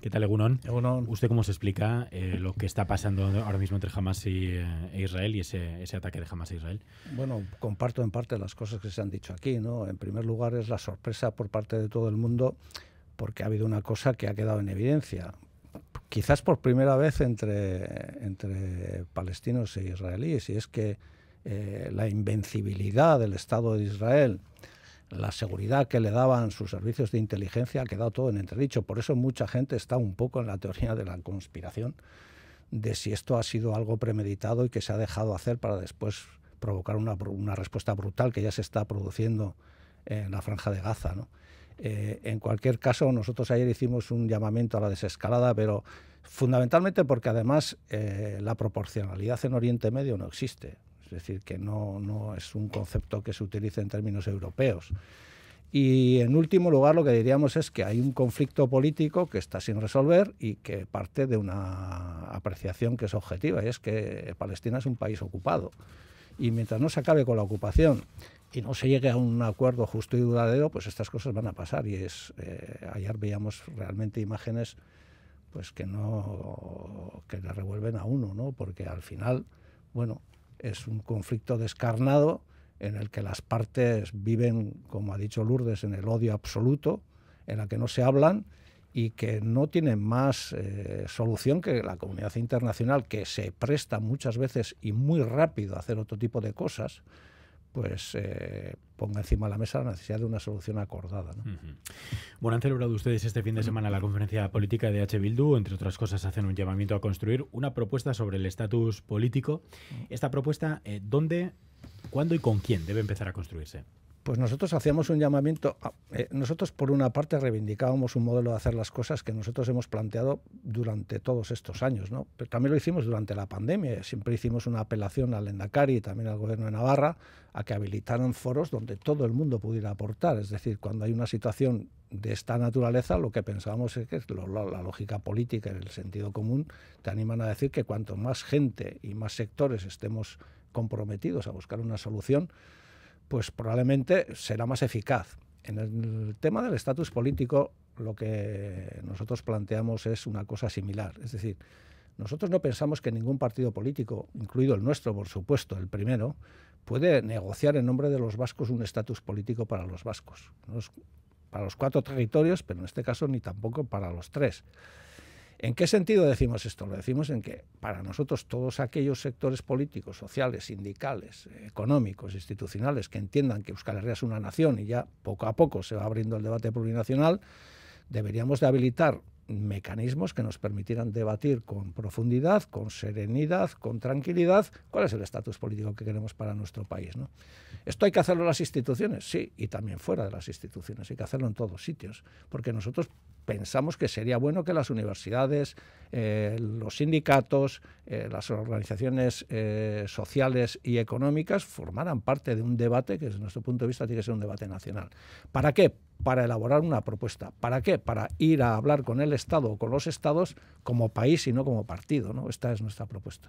¿Qué tal, Egunon? ¿Usted cómo se explica eh, lo que está pasando ahora mismo entre Hamas y, e Israel y ese, ataque de Hamas a Israel? Bueno, comparto en parte las cosas que se han dicho aquí. ¿no? En primer lugar, es la sorpresa por parte de todo el mundo porque ha habido una cosa que ha quedado en evidencia. Quizás por primera vez entre, entre palestinos e israelíes, y es que eh, la invencibilidad del Estado de Israel la seguridad que le daban sus servicios de inteligencia ha quedado todo en entredicho. Por eso mucha gente está un poco en la teoría de la conspiración, de si esto ha sido algo premeditado y que se ha dejado hacer para después provocar una, respuesta brutal que ya se está produciendo en la franja de Gaza. Eh, en cualquier caso, nosotros ayer hicimos un llamamiento a la desescalada, pero fundamentalmente porque además eh, la proporcionalidad en Oriente Medio no existe es decir, que no, no es un concepto que se utilice en términos europeos. Y en último lugar, lo que diríamos es que hay un conflicto político que está sin resolver y que parte de una apreciación que es objetiva, y es que Palestina es un país ocupado. Y mientras no se acabe con la ocupación y no se llegue a un acuerdo justo y duradero, pues estas cosas van a pasar. Y es eh, ayer veíamos realmente imágenes pues que no que le revuelven a uno, ¿no? Porque al final, bueno, es un conflicto descarnado en el que las partes viven, como ha dicho Lourdes, en el odio absoluto, en la que no se hablan y que no tienen más eh, solución que la comunidad internacional, que se presta muchas veces y muy rápido a hacer otro tipo de cosas, pues eh, ponga encima de la mesa la necesidad de una solución acordada. Bueno, han celebrado ustedes este fin de semana la conferencia política de H. Bildu. Entre otras cosas, hacen un llamamiento a construir una propuesta sobre el estatus político. Esta propuesta, eh, ¿dónde, cuándo y con quién debe empezar a construirse? pues nosotros hacíamos un llamamiento, eh, nosotros por una parte reivindicábamos un modelo de hacer las cosas que nosotros hemos planteado durante todos estos años, ¿no? pero también lo hicimos durante la pandemia, siempre hicimos una apelación al Endacari y también al gobierno de Navarra a que habilitaran foros donde todo el mundo pudiera aportar, es decir, cuando hay una situación de esta naturaleza, lo que pensábamos es que la, lógica política y el sentido común te animan a decir que cuanto más gente y más sectores estemos comprometidos a buscar una solución, pues probablemente será más eficaz. En el tema del estatus político, lo que nosotros planteamos es una cosa similar. Es decir, nosotros no pensamos que ningún partido político, incluido el nuestro, por supuesto, el primero, puede negociar en nombre de los vascos un estatus político para los vascos. para los cuatro territorios, pero en este caso ni tampoco para los tres. ¿En qué sentido decimos esto? Lo decimos en que para nosotros todos aquellos sectores políticos, sociales, sindicales, eh, económicos, institucionales que entiendan que Euskal Herria es una nación y ya poco a poco se va abriendo el debate plurinacional, deberíamos de habilitar mecanismos que nos permitieran debatir con profundidad, con serenidad, con tranquilidad, cuál es el estatus político que queremos para nuestro país. Esto hay que hacerlo en las instituciones, sí, y también fuera de las instituciones, hay que hacerlo en todos sitios, porque nosotros pensamos que sería bueno que las universidades, eh, los sindicatos, eh, las organizaciones eh, sociales y económicas formaran parte de un debate que desde nuestro punto de vista tiene que ser un debate nacional. ¿Para qué? para elaborar una propuesta. ¿Para qué? Para ir a hablar con el Estado o con los Estados como país y no como partido. ¿no? Esta es nuestra propuesta.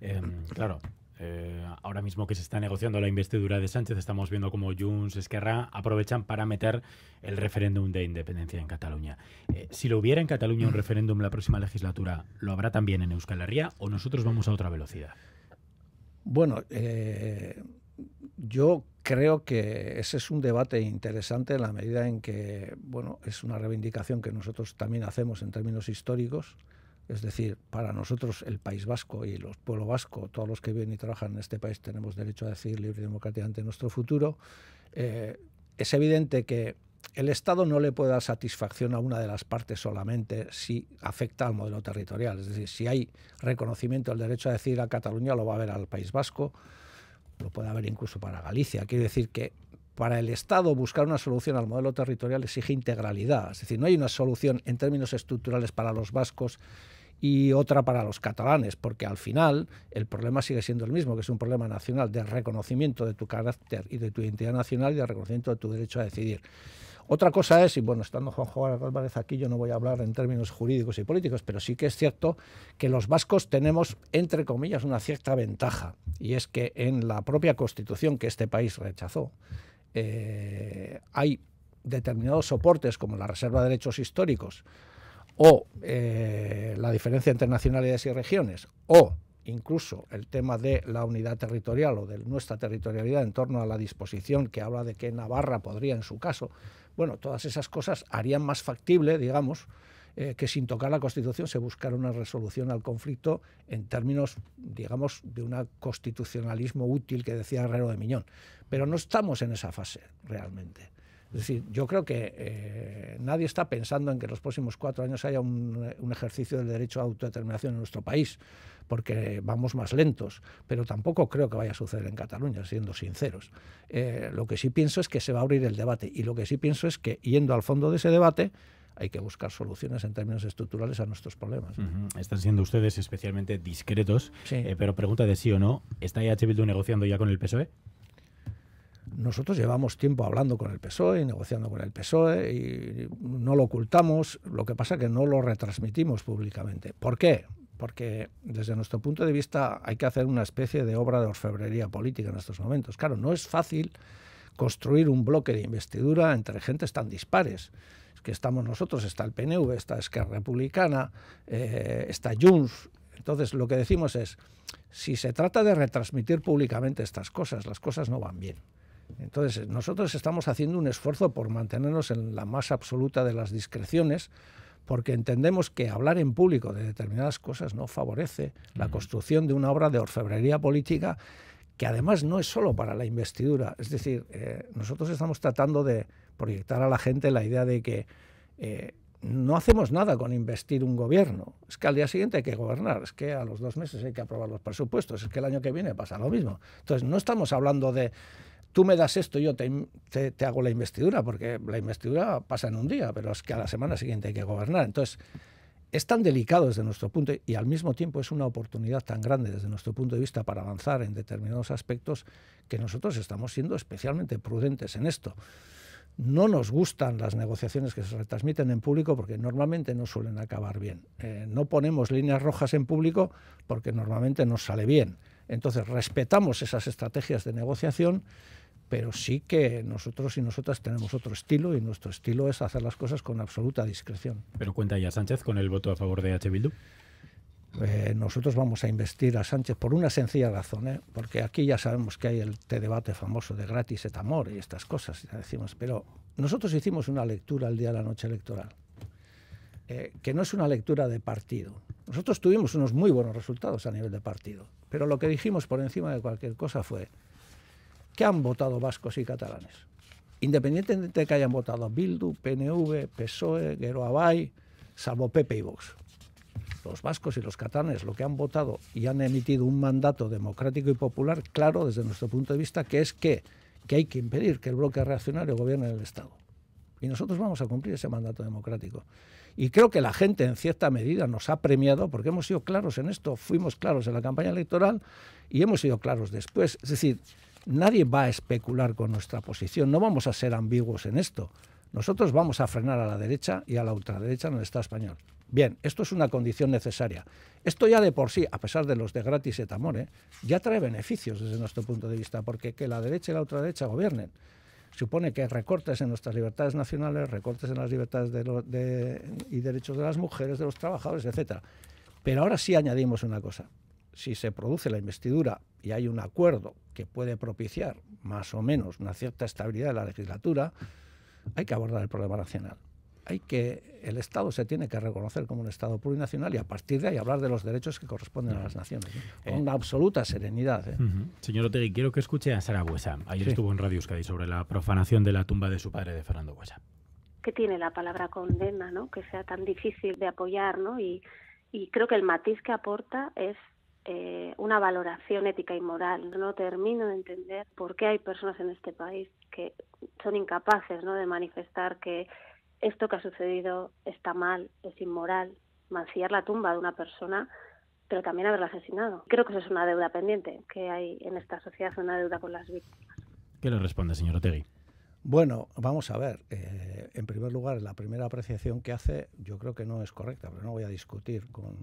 Em, claro, eh, ahora mismo que se está negociando la investidura de Sánchez, estamos viendo cómo Junts, Esquerra aprovechan para meter el referéndum de independencia en Cataluña. Eh, si lo hubiera en Cataluña un referéndum la próxima legislatura, ¿lo habrá también en Euskal Herria o nosotros vamos a otra velocidad? Bueno, eh, yo creo que ese es un debate interesante en la medida en que, bueno, es una reivindicación que nosotros también hacemos en términos históricos. Es decir, para nosotros el País Vasco y los pueblos vasco, todos los que viven y trabajan en este país, tenemos derecho a decir libre y democráticamente nuestro futuro. Eh, es evidente que el Estado no le puede dar satisfacción a una de las partes solamente si afecta al modelo territorial. Es decir, si hay reconocimiento del derecho a decir a Cataluña, lo va a haber al País Vasco lo puede haber incluso para Galicia. Quiere decir que para el Estado buscar una solución al modelo territorial exige integralidad. Es decir, no hay una solución en términos estructurales para los vascos y otra para los catalanes, porque al final el problema sigue siendo el mismo, que es un problema nacional de reconocimiento de tu carácter y de tu identidad nacional y de reconocimiento de tu derecho a decidir. Otra cosa es, y bueno, estando Juanjo Álvarez aquí, yo no voy a hablar en términos jurídicos y políticos, pero sí que es cierto que los vascos tenemos, entre comillas, una cierta ventaja, y es que en la propia constitución que este país rechazó, eh, hay determinados soportes como la Reserva de Derechos Históricos o eh, la diferencia entre nacionalidades y regiones, o incluso el tema de la unidad territorial o de nuestra territorialidad en torno a la disposición que habla de que Navarra podría, en su caso, bueno, todas esas cosas harían más factible, digamos, eh, que sin tocar la Constitución se buscara una resolución al conflicto en términos, digamos, de un constitucionalismo útil que decía Herrero de Miñón. Pero no estamos en esa fase realmente. Es decir, yo creo que eh, nadie está pensando en que en los próximos cuatro años haya un, ejercicio del derecho a autodeterminación en nuestro país, porque vamos más lentos, pero tampoco creo que vaya a suceder en Cataluña, siendo sinceros. Eh, lo que sí pienso es que se va a abrir el debate y lo que sí pienso es que yendo al fondo de ese debate, hay que buscar soluciones en términos estructurales a nuestros problemas. Están siendo ustedes especialmente discretos, eh, pero pregunta de sí o no, ¿está IH Bildu negociando ya con el PSOE? nosotros llevamos tiempo hablando con el PSOE y negociando con el PSOE y no lo ocultamos, lo que pasa es que no lo retransmitimos públicamente. ¿Por qué? Porque desde nuestro punto de vista hay que hacer una especie de obra de orfebrería política en estos momentos. Claro, no es fácil construir un bloque de investidura entre gentes tan dispares que estamos nosotros, está el PNV, está Esquerra Republicana, eh, está Junts. Entonces, lo que decimos es, si se trata de retransmitir públicamente estas cosas, las cosas no van bien. Entonces, nosotros estamos haciendo un esfuerzo por mantenernos en la más absoluta de las discreciones, porque entendemos que hablar en público de determinadas cosas no favorece la mm. construcción de una obra de orfebrería política que además no es solo para la investidura. Es decir, eh, nosotros estamos tratando de proyectar a la gente la idea de que eh, no hacemos nada con investir un gobierno. Es que al día siguiente hay que gobernar, es que a los dos meses hay que aprobar los presupuestos, es que el año que viene pasa lo mismo. Entonces, no estamos hablando de tú me das esto, yo te, hago la investidura, porque la investidura pasa en un día, pero es que a la semana siguiente hay que gobernar. Entonces, es tan delicado desde nuestro punto y al mismo tiempo es una oportunidad tan grande desde nuestro punto de vista para avanzar en determinados aspectos que nosotros estamos siendo especialmente prudentes en esto. No nos gustan las negociaciones que se retransmiten en público porque normalmente no suelen acabar bien. Eh, no ponemos líneas rojas en público porque normalmente no sale bien. Entonces respetamos esas estrategias de negociación pero sí que nosotros y nosotras tenemos otro estilo y nuestro estilo es hacer las cosas con absoluta discreción. ¿Pero cuenta ya Sánchez con el voto a favor de H. Bildu? Eh, nosotros vamos a investir a Sánchez por una sencilla razón, ¿eh? porque aquí ya sabemos que hay el te este debate famoso de gratis et amor y estas cosas, decimos, pero nosotros hicimos una lectura el día de la noche electoral, eh, que no es una lectura de partido. Nosotros tuvimos unos muy buenos resultados a nivel de partido, pero lo que dijimos por encima de cualquier cosa fue, que han votado vascos y catalanes. Independientemente de que hayan votado Bildu, PNV, PSOE, Guero Abay, salvo Pepe y Vox. Los vascos y los catalanes lo que han votado y han emitido un mandato democrático y popular claro desde nuestro punto de vista, que es que, que hay que impedir que el bloque reaccionario gobierne el Estado. Y nosotros vamos a cumplir ese mandato democrático. Y creo que la gente en cierta medida nos ha premiado porque hemos sido claros en esto, fuimos claros en la campaña electoral y hemos sido claros después. Es decir, Nadie va a especular con nuestra posición, no vamos a ser ambiguos en esto. Nosotros vamos a frenar a la derecha y a la ultraderecha en el Estado español. Bien, esto es una condición necesaria. Esto ya de por sí, a pesar de los de gratis et amore, ya trae beneficios desde nuestro punto de vista, porque que la derecha y la ultraderecha gobiernen supone que recortes en nuestras libertades nacionales, recortes en las libertades y derechos de las mujeres, de los trabajadores, etc. Pero ahora sí añadimos una cosa si se produce la investidura y hay un acuerdo que puede propiciar más o menos una cierta estabilidad de la legislatura, hay que abordar el problema nacional. Hay que, el Estado se tiene que reconocer como un Estado plurinacional y a partir de ahí hablar de los derechos que corresponden a las naciones, eh. con una absoluta serenidad. ¿eh? Señor Otegui, quiero que escuche a Sara Huesa. Ayer estuvo en Radio Euskadi sobre la profanación de la tumba de su padre, de Fernando Huesa. Que tiene la palabra condena, ¿no? que sea tan difícil de apoyar, ¿no? y, y creo que el matiz que aporta es eh, una valoración ética y moral. No termino de entender por qué hay personas en este país que son incapaces ¿no? de manifestar que esto que ha sucedido está mal, es inmoral, mancillar la tumba de una persona, pero también haberla asesinado. Creo que eso es una deuda pendiente que hay en esta sociedad, una deuda con las víctimas. ¿Qué le responde, señor Otegui? Bueno, vamos a ver. Eh, en primer lugar, la primera apreciación que hace yo creo que no es correcta, pero no voy a discutir, con,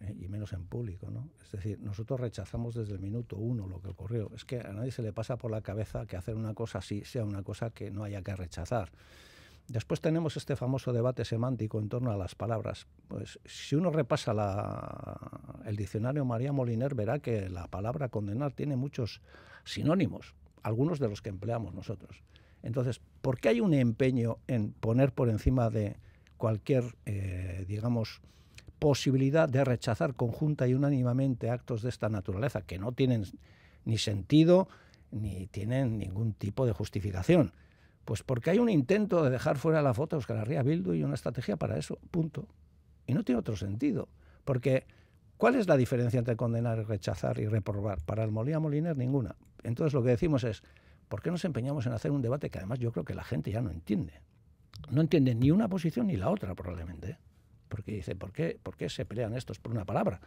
eh, y menos en público. ¿no? Es decir, nosotros rechazamos desde el minuto uno lo que ocurrió. Es que a nadie se le pasa por la cabeza que hacer una cosa así sea una cosa que no haya que rechazar. Después tenemos este famoso debate semántico en torno a las palabras. Pues si uno repasa el diccionario María Moliner verá que la palabra condenar tiene muchos sinónimos, algunos de los que empleamos nosotros. Entonces, ¿por qué hay un empeño en poner por encima de cualquier, eh, digamos, posibilidad de rechazar conjunta y unánimamente actos de esta naturaleza que no tienen ni sentido ni tienen ningún tipo de justificación? Pues porque hay un intento de dejar fuera la foto a Oscar Arria Bildu y una estrategia para eso, punto. Y no tiene otro sentido, porque ¿cuál es la diferencia entre condenar, rechazar y reprobar? Para el Molina Moliner ninguna. Entonces lo que decimos es, ¿Por qué nos empeñamos en hacer un debate que además yo creo que la gente ya no entiende? No entiende ni una posición ni la otra probablemente. ¿eh? Porque dice, ¿por qué, ¿por qué se pelean estos por una palabra?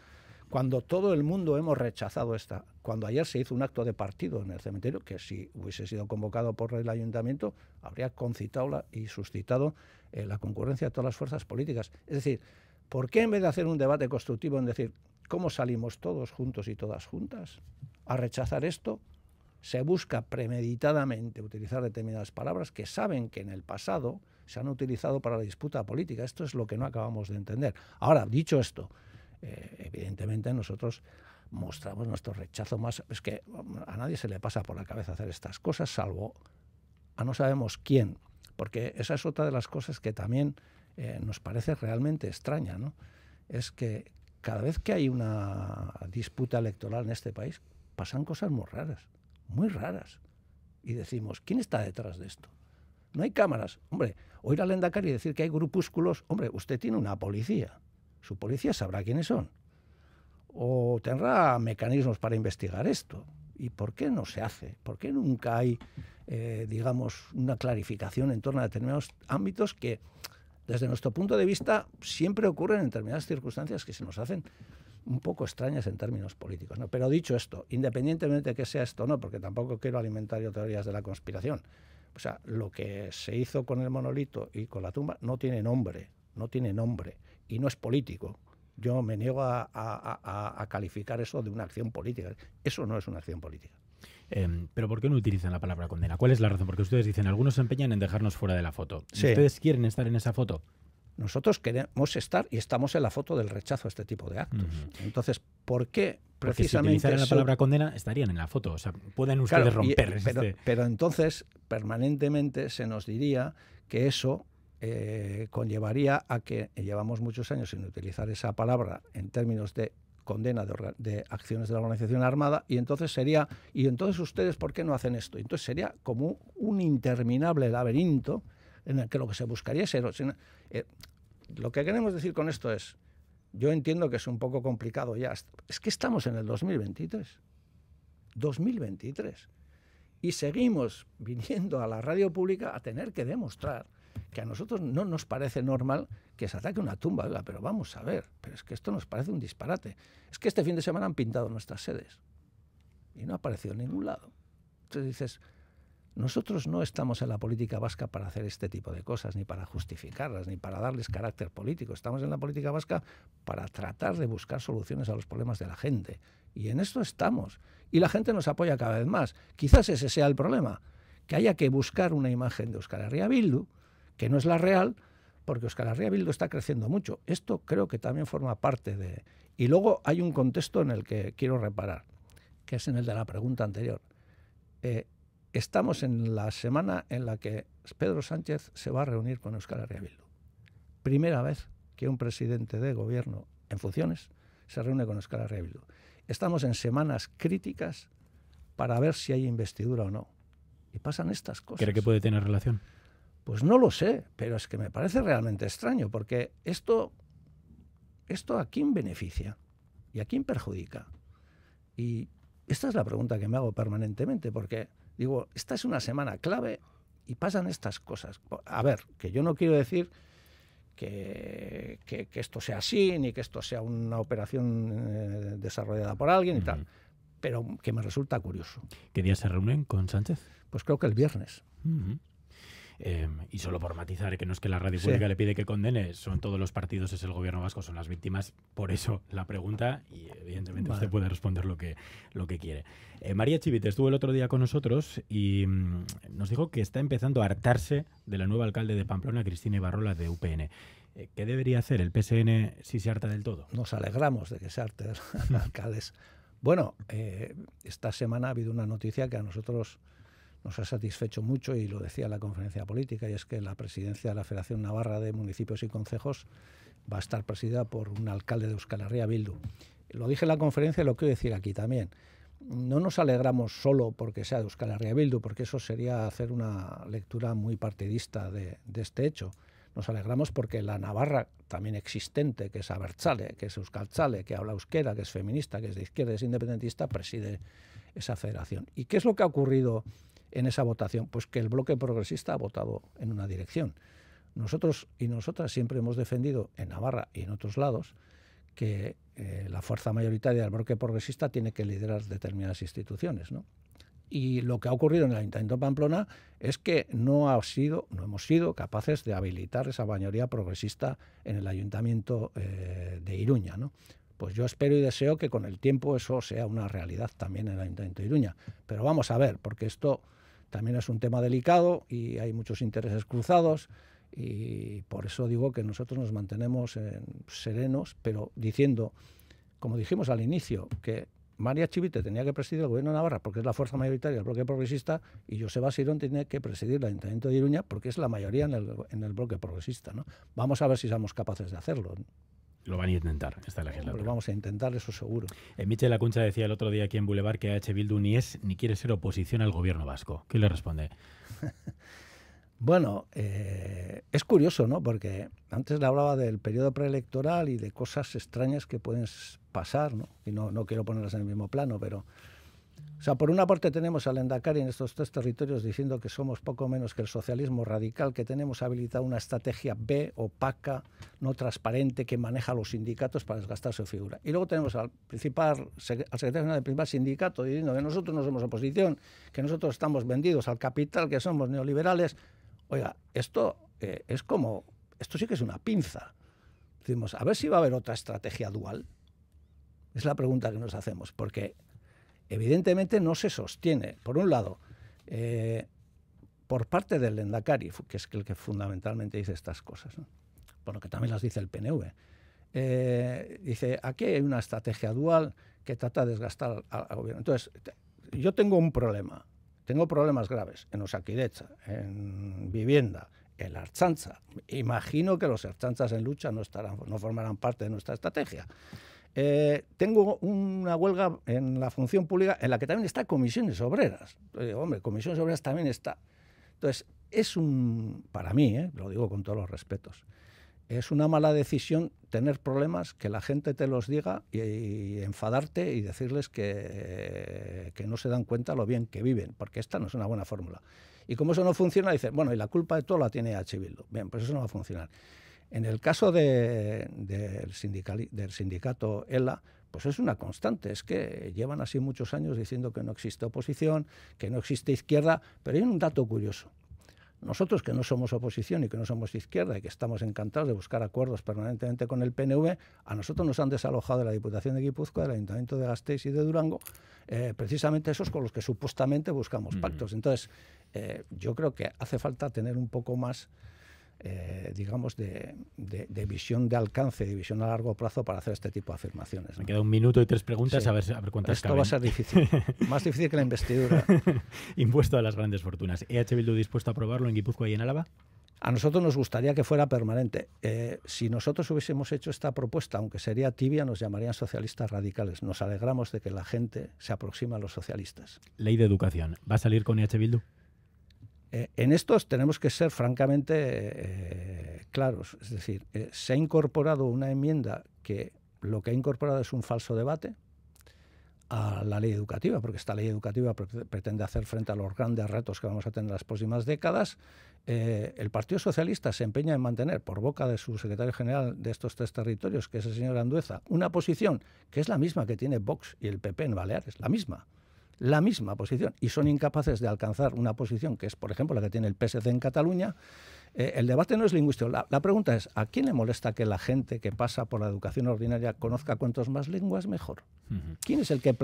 Cuando todo el mundo hemos rechazado esta, cuando ayer se hizo un acto de partido en el cementerio, que si hubiese sido convocado por el ayuntamiento, habría concitado y suscitado eh, la concurrencia de todas las fuerzas políticas. Es decir, ¿por qué en vez de hacer un debate constructivo en decir, ¿cómo salimos todos juntos y todas juntas a rechazar esto se busca premeditadamente utilizar determinadas palabras que saben que en el pasado se han utilizado para la disputa política. Esto es lo que no acabamos de entender. Ahora, dicho esto, eh, evidentemente nosotros mostramos nuestro rechazo más... Es que a nadie se le pasa por la cabeza hacer estas cosas, salvo a no sabemos quién, porque esa es otra de las cosas que también eh, nos parece realmente extraña, ¿no? Es que cada vez que hay una disputa electoral en este país, pasan cosas muy raras muy raras. Y decimos, ¿quién está detrás de esto? No hay cámaras. Hombre, oír al y decir que hay grupúsculos, hombre, usted tiene una policía. Su policía sabrá quiénes son. O tendrá mecanismos para investigar esto. ¿Y por qué no se hace? ¿Por qué nunca hay, eh, digamos, una clarificación en torno a determinados ámbitos que, desde nuestro punto de vista, siempre ocurren en determinadas circunstancias que se nos hacen un poco extrañas en términos políticos. ¿no? Pero dicho esto, independientemente de que sea esto o no, porque tampoco quiero alimentar teorías de la conspiración, o sea, lo que se hizo con el monolito y con la tumba no tiene nombre, no tiene nombre y no es político. Yo me niego a, calificar eso de una acción política. Eso no es una acción política. Em, pero ¿por qué no utilizan la palabra condena? ¿Cuál es la razón? Porque ustedes dicen, algunos se empeñan en dejarnos fuera de la foto. si ¿Ustedes quieren estar en esa foto? Nosotros queremos estar y estamos en la foto del rechazo a este tipo de actos. Entonces, ¿por qué precisamente Si la palabra condena estarían en la foto? O sea, pueden ustedes eh, romper. pero, este pero, entonces, permanentemente se nos diría que eso eh, conllevaría a que llevamos muchos años sin utilizar esa palabra en términos de condena de, de, acciones de la organización armada y entonces sería y entonces ustedes por qué no hacen esto entonces sería como un interminable laberinto en el que lo que se buscaría es eh, lo que queremos decir con esto es, yo entiendo que es un poco complicado ya, es que estamos en el 2023, 2023, y seguimos viniendo a la radio pública a tener que demostrar que a nosotros no nos parece normal que se ataque una tumba, pero vamos a ver, pero es que esto nos parece un disparate. Es que este fin de semana han pintado nuestras sedes y no ha aparecido en ningún lado. Entonces dices, nosotros no estamos en la política vasca para hacer este tipo de cosas, ni para justificarlas, ni para darles carácter político. Estamos en la política vasca para tratar de buscar soluciones a los problemas de la gente. Y en eso estamos. Y la gente nos apoya cada vez más. Quizás ese sea el problema, que haya que buscar una imagen de Euskal Herria Bildu, que no es la real, porque Euskal Herria Bildu está creciendo mucho. Esto creo que también forma parte de... Y luego hay un contexto en el que quiero reparar, que es en el de la pregunta anterior. Eh, estamos en la semana en la que Pedro Sánchez se va a reunir con Euskal Primera vez que un presidente de gobierno en funciones se reúne con Euskal Herria Estamos en semanas críticas para ver si hay investidura o no. Y pasan estas cosas. ¿Cree que puede tener relación? Pues no lo sé, pero es que me parece realmente extraño, porque esto, esto a quién beneficia y a quién perjudica. Y esta es la pregunta que me hago permanentemente, porque Digo, esta es una semana clave y pasan estas cosas. A ver, que yo no quiero decir que, esto sea así, ni que esto sea una operación eh, desarrollada por alguien y tal, pero que me resulta curioso. ¿Qué día se reúnen con Sánchez? Pues creo que el viernes. Em, y solo por matizar, que no es que la radio pública le pide que condene, son todos los partidos, es el gobierno vasco, son las víctimas. Por eso la pregunta, y evidentemente usted puede responder lo que, lo que quiere. Eh, María Chivite estuvo el otro día con nosotros y mm, nos dijo que está empezando a hartarse de la nueva alcalde de Pamplona, Cristina Ibarrola, de UPN. Eh, ¿Qué debería hacer el PSN si se harta del todo? Nos alegramos de que se harte alcaldes. Bueno, eh, esta semana ha habido una noticia que a nosotros nos ha satisfecho mucho y lo decía la conferencia política, y es que la presidencia de la Federación Navarra de Municipios y Concejos va a estar presidida por un alcalde de Euskal Herria, Bildu. Lo dije en la conferencia y lo quiero decir aquí también. No nos alegramos solo porque sea de Euskal Herria Bildu, porque eso sería hacer una lectura muy partidista de, este hecho. Nos alegramos porque la Navarra también existente, que es Abertzale, que es Chale, que habla euskera, que es feminista, que es de izquierda, es independentista, preside esa federación. ¿Y qué es lo que ha ocurrido en esa votación? Pues que el bloque progresista ha votado en una dirección. Nosotros y nosotras siempre hemos defendido en Navarra y en otros lados que eh, la fuerza mayoritaria del bloque progresista tiene que liderar determinadas instituciones. ¿no? Y lo que ha ocurrido en el Ayuntamiento de Pamplona es que no, ha sido, no hemos sido capaces de habilitar esa mayoría progresista en el Ayuntamiento eh, de Iruña. ¿no? Pues yo espero y deseo que con el tiempo eso sea una realidad también en el Ayuntamiento de Iruña. Pero vamos a ver, porque esto también es un tema delicado y hay muchos intereses cruzados y por eso digo que nosotros nos mantenemos serenos, pero diciendo, como dijimos al inicio, que María Chivite tenía que presidir el gobierno de Navarra porque es la fuerza mayoritaria del bloque progresista y Joseba Sirón tiene que presidir el Ayuntamiento de Iruña porque es la mayoría en el, bloque progresista. ¿no? Vamos a ver si somos capaces de hacerlo. Lo van a intentar esta legislatura. Lo vamos a intentar, eso seguro. Eh, Michel Acuncha decía el otro día aquí en Boulevard que H. Bildu ni es ni quiere ser oposición al gobierno vasco. ¿Qué le responde? bueno, eh, es curioso, ¿no? Porque antes le hablaba del periodo preelectoral y de cosas extrañas que pueden pasar, ¿no? Y no, no quiero ponerlas en el mismo plano, pero o sea, por una parte tenemos al Endacari en estos tres territorios diciendo que somos poco menos que el socialismo radical, que tenemos habilitado una estrategia B, opaca, no transparente, que maneja los sindicatos para desgastar su figura. Y luego tenemos al, principal, al secretario general del principal sindicato diciendo que nosotros no somos oposición, que nosotros estamos vendidos al capital, que somos neoliberales. Oiga, esto eh, es como, esto sí que es una pinza. Decimos, a ver si va a haber otra estrategia dual. Es la pregunta que nos hacemos, porque evidentemente no se sostiene. Por un lado, eh, por parte del Lendakari, que es el que fundamentalmente dice estas cosas, bueno, que también las dice el PNV, eh, dice, aquí hay una estrategia dual que trata de desgastar al, gobierno. Entonces, yo tengo un problema, tengo problemas graves en Osakidecha, en vivienda, en la Archanza. Imagino que los Archanzas en lucha no, estarán, no formarán parte de nuestra estrategia. Eh, tengo una huelga en la función pública en la que también está comisiones obreras. Eh, hombre, comisiones obreras también está. Entonces, es un, para mí, eh, lo digo con todos los respetos, es una mala decisión tener problemas, que la gente te los diga y, enfadarte y decirles que, que, no se dan cuenta lo bien que viven, porque esta no es una buena fórmula. Y como eso no funciona, dicen, bueno, y la culpa de todo la tiene H. Bildu. Bien, pues eso no va a funcionar. En el caso del, sindicato ELA, pues es una constante, es que llevan así muchos años diciendo que no existe oposición, que no existe izquierda, pero hay un dato curioso. Nosotros que no somos oposición y que no somos izquierda y que estamos encantados de buscar acuerdos permanentemente con el PNV, a nosotros nos han desalojado de la Diputación de Guipúzcoa, del Ayuntamiento de Gasteiz y de Durango, eh, precisamente esos con los que supuestamente buscamos pactos. Entonces, eh, yo creo que hace falta tener un poco más eh, digamos, de, visión de alcance, de visión a largo plazo para hacer este tipo de afirmaciones. Me queda un minuto y tres preguntas, a, ver, a, ver, cuántas Esto va a ser difícil, más difícil que la investidura. Impuesto a las grandes fortunas. ¿EH Bildu dispuesto a aprobarlo en Guipúzcoa y en Álava? A nosotros nos gustaría que fuera permanente. Eh, si nosotros hubiésemos hecho esta propuesta, aunque sería tibia, nos llamarían socialistas radicales. Nos alegramos de que la gente se aproxima a los socialistas. Ley de educación. ¿Va a salir con EH Bildu? Eh, en estos tenemos que ser francamente eh, claros. Es decir, eh, se ha incorporado una enmienda que lo que ha incorporado es un falso debate a la ley educativa, porque esta ley educativa pretende hacer frente a los grandes retos que vamos a tener en las próximas décadas. el Partido Socialista se empeña en mantener, por boca de su secretario general de estos tres territorios, que es el señor Andueza, una posición que es la misma que tiene Vox y el PP en Baleares, la misma la misma posición y son incapaces de alcanzar una posición que es, por ejemplo, la que tiene el PSC en Cataluña, eh, el debate no es lingüístico. La, pregunta es, ¿a quién le molesta que la gente que pasa por la educación ordinaria conozca cuantos más lenguas mejor? ¿Quién es el que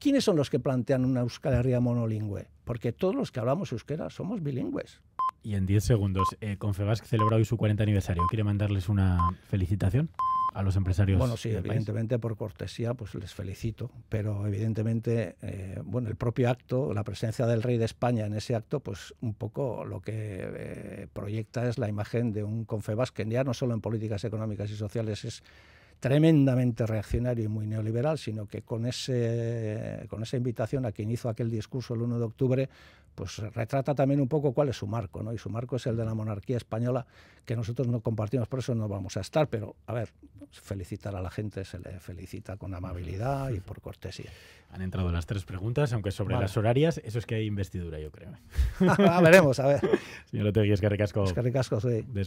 ¿Quiénes son los que plantean una Euskal monolingüe? Porque todos los que hablamos euskera somos bilingües. Y en 10 segundos, eh, que celebra hoy su 40 aniversario. ¿Quiere mandarles una felicitación? a los empresarios. Bueno, sí, evidentemente por cortesía, pues les felicito, pero evidentemente, eh, bueno, el propio acto, la presencia del rey de España en ese acto, pues un poco lo que eh, proyecta es la imagen de un Confebas que ya no solo en políticas económicas y sociales es tremendamente reaccionario y muy neoliberal, sino que con, ese, con esa invitación a quien hizo aquel discurso el 1 de octubre, pues retrata también un poco cuál es su marco, ¿no? Y su marco es el de la monarquía española, que nosotros no compartimos, por eso no vamos a estar, pero, a ver, pues, felicitar a la gente se le felicita con amabilidad y por cortesía. Han entrado las tres preguntas, aunque sobre las horarias, eso es que hay investidura, yo creo. Ah, veremos, a ver. Señor Otegui, es que recasco. Es que sí.